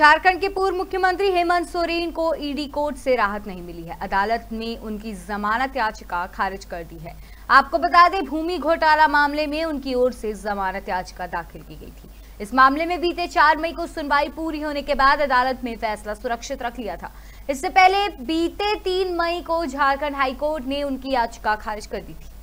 झारखंड के पूर्व मुख्यमंत्री हेमंत सोरेन को ईडी कोर्ट से राहत नहीं मिली है अदालत ने उनकी जमानत याचिका खारिज कर दी है आपको बता दें भूमि घोटाला मामले में उनकी ओर से जमानत याचिका दाखिल की गई थी इस मामले में बीते चार मई को सुनवाई पूरी होने के बाद अदालत में फैसला सुरक्षित रख लिया था इससे पहले बीते तीन मई को झारखंड हाईकोर्ट ने उनकी याचिका खारिज कर दी थी